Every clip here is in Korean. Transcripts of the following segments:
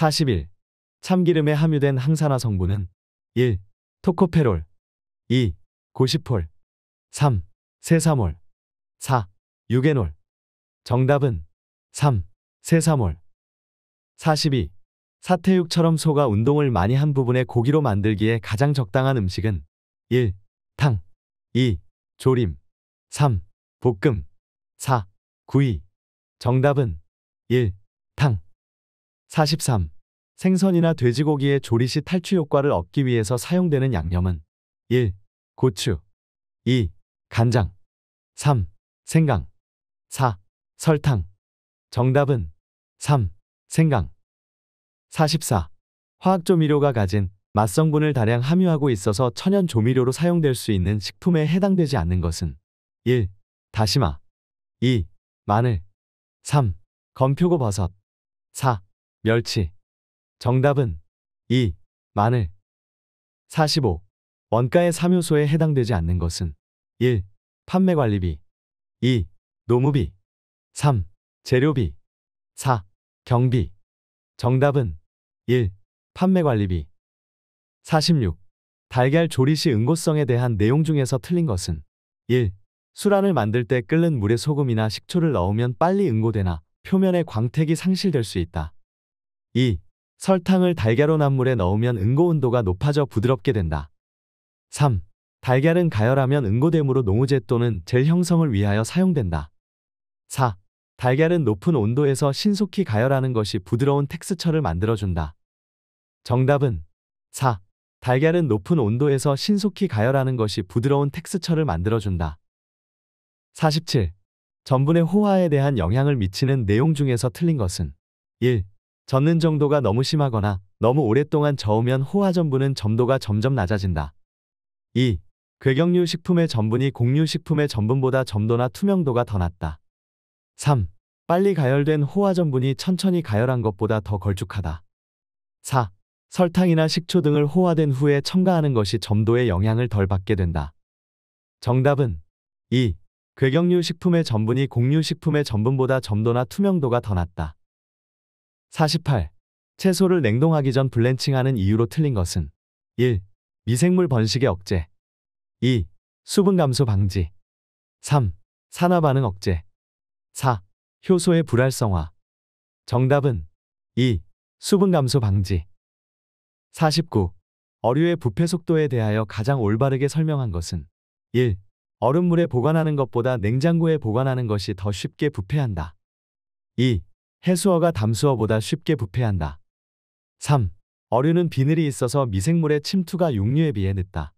41. 참기름에 함유된 항산화 성분은 1. 토코페롤 2. 고시폴 3. 세사몰 4. 유게놀 정답은 3. 세사몰 42. 사태육처럼 소가 운동을 많이 한부분에 고기로 만들기에 가장 적당한 음식은 1. 탕 2. 조림 3. 볶음 4. 구이 정답은 1. 탕 43. 생선이나 돼지고기의 조리 시 탈취 효과를 얻기 위해서 사용되는 양념은 1. 고추 2. 간장 3. 생강 4. 설탕 정답은 3. 생강 44. 화학조미료가 가진 맛성분을 다량 함유하고 있어서 천연 조미료로 사용될 수 있는 식품에 해당되지 않는 것은 1. 다시마 2. 마늘 3. 건표고버섯 4. 멸치. 정답은 2. 마늘. 45. 원가의 3요소에 해당되지 않는 것은 1. 판매 관리비 2. 노무비 3. 재료비 4. 경비 정답은 1. 판매 관리비 46. 달걀 조리 시 응고성에 대한 내용 중에서 틀린 것은 1. 수란을 만들 때 끓는 물에 소금이나 식초를 넣으면 빨리 응고되나 표면에 광택이 상실될 수 있다. 2. 설탕을 달걀온합물에 넣으면 응고 온도가 높아져 부드럽게 된다. 3. 달걀은 가열하면 응고됨으로 농우제 또는 젤 형성을 위하여 사용된다. 4. 달걀은 높은 온도에서 신속히 가열하는 것이 부드러운 텍스처를 만들어준다. 정답은 4. 달걀은 높은 온도에서 신속히 가열하는 것이 부드러운 텍스처를 만들어준다. 47. 전분의 호화에 대한 영향을 미치는 내용 중에서 틀린 것은 1. 젖는 정도가 너무 심하거나 너무 오랫동안 저으면 호화전분은 점도가 점점 낮아진다. 2. 괴경류 식품의 전분이 공류 식품의 전분보다 점도나 투명도가 더 낮다. 3. 빨리 가열된 호화전분이 천천히 가열한 것보다 더 걸쭉하다. 4. 설탕이나 식초 등을 호화된 후에 첨가하는 것이 점도에 영향을 덜 받게 된다. 정답은 2. 괴경류 식품의 전분이 공류 식품의 전분보다 점도나 투명도가 더 낮다. 48. 채소를 냉동하기 전 블렌칭하는 이유로 틀린 것은 1. 미생물 번식의 억제 2. 수분 감소 방지 3. 산화 반응 억제 4. 효소의 불활성화 정답은 2. 수분 감소 방지 49. 어류의 부패 속도에 대하여 가장 올바르게 설명한 것은 1. 얼음물에 보관하는 것보다 냉장고에 보관하는 것이 더 쉽게 부패한다. 2. 해수어가 담수어보다 쉽게 부패한다. 3. 어류는 비늘이 있어서 미생물의 침투가 육류에 비해 늦다.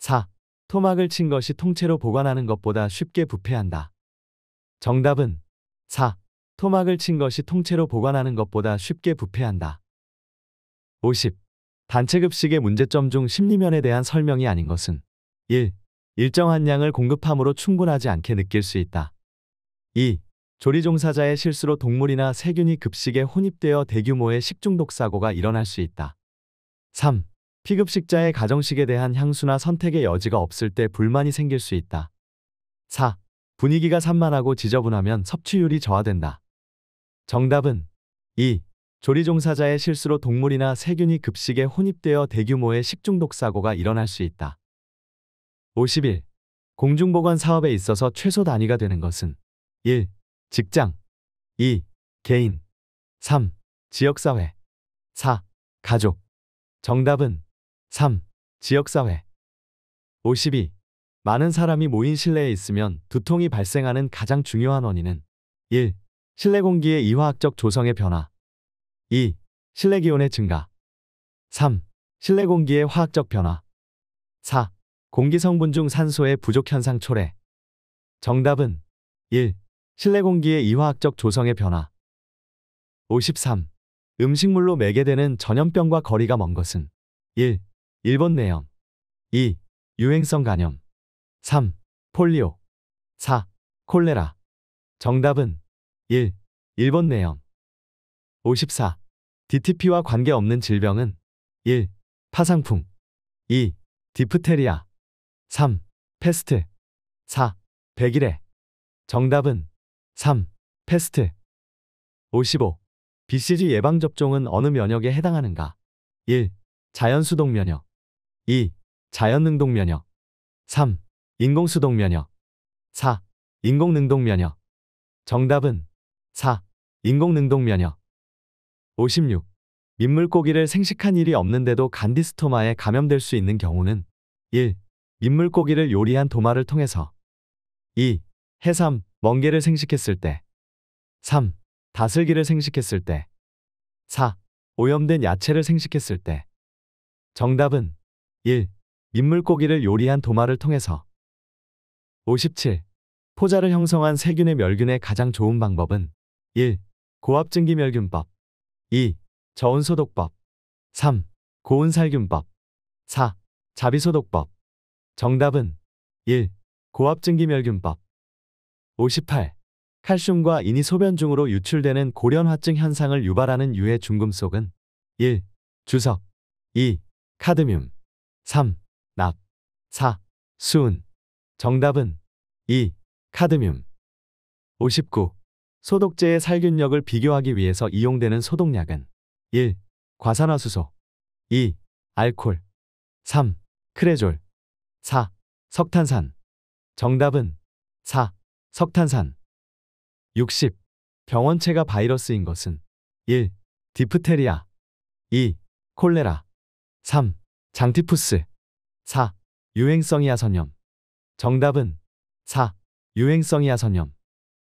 4. 토막을 친 것이 통째로 보관하는 것보다 쉽게 부패한다. 정답은 4. 토막을 친 것이 통째로 보관하는 것보다 쉽게 부패한다. 50. 단체급식의 문제점 중 심리면에 대한 설명이 아닌 것은 1. 일정한 양을 공급함으로 충분하지 않게 느낄 수 있다. 2. 조리 종사자의 실수로 동물이나 세균이 급식에 혼입되어 대규모의 식중독 사고가 일어날 수 있다. 3. 피급식자의 가정식에 대한 향수나 선택의 여지가 없을 때 불만이 생길 수 있다. 4. 분위기가 산만하고 지저분하면 섭취율이 저하된다. 정답은 2. 조리 종사자의 실수로 동물이나 세균이 급식에 혼입되어 대규모의 식중독 사고가 일어날 수 있다. 51. 공중보건 사업에 있어서 최소 단위가 되는 것은 1. 직장 2. 개인 3. 지역사회 4. 가족 정답은 3. 지역사회 52. 많은 사람이 모인 실내에 있으면 두통이 발생하는 가장 중요한 원인은 1. 실내 공기의 이화학적 조성의 변화 2. 실내 기온의 증가 3. 실내 공기의 화학적 변화 4. 공기 성분 중 산소의 부족 현상 초래 정답은 1. 실내 공기의 이화학적 조성의 변화 53. 음식물로 매개되는 전염병과 거리가 먼 것은 1. 일본 내염 2. 유행성 간염 3. 폴리오 4. 콜레라 정답은 1. 일본 내염 54. DTP와 관계없는 질병은 1. 파상풍 2. 디프테리아 3. 패스트 4. 백일해 정답은 3. 패스트 55. BCG 예방접종은 어느 면역에 해당하는가? 1. 자연수동 면역 2. 자연능동 면역 3. 인공수동 면역 4. 인공능동 면역 정답은 4. 인공능동 면역 56. 민물고기를 생식한 일이 없는데도 간디스토마에 감염될 수 있는 경우는 1. 민물고기를 요리한 도마를 통해서 2. 해삼, 멍게를 생식했을 때 3. 다슬기를 생식했을 때 4. 오염된 야채를 생식했을 때 정답은 1. 민물고기를 요리한 도마를 통해서 57. 포자를 형성한 세균의 멸균에 가장 좋은 방법은 1. 고압증기 멸균법 2. 저온소독법 3. 고온살균법 4. 자비소독법 정답은 1. 고압증기 멸균법 58. 칼슘과 인이 소변 중으로 유출되는 고련화증 현상을 유발하는 유해 중금속은 1. 주석 2. 카드뮴 3. 납 4. 수은 정답은 2. 카드뮴 59. 소독제의 살균력을 비교하기 위해서 이용되는 소독약은 1. 과산화수소 2. 알콜 3. 크레졸 4. 석탄산 정답은 4. 석탄산 60. 병원체가 바이러스인 것은 1. 디프테리아 2. 콜레라 3. 장티푸스 4. 유행성이하 선염 정답은 4. 유행성이하 선염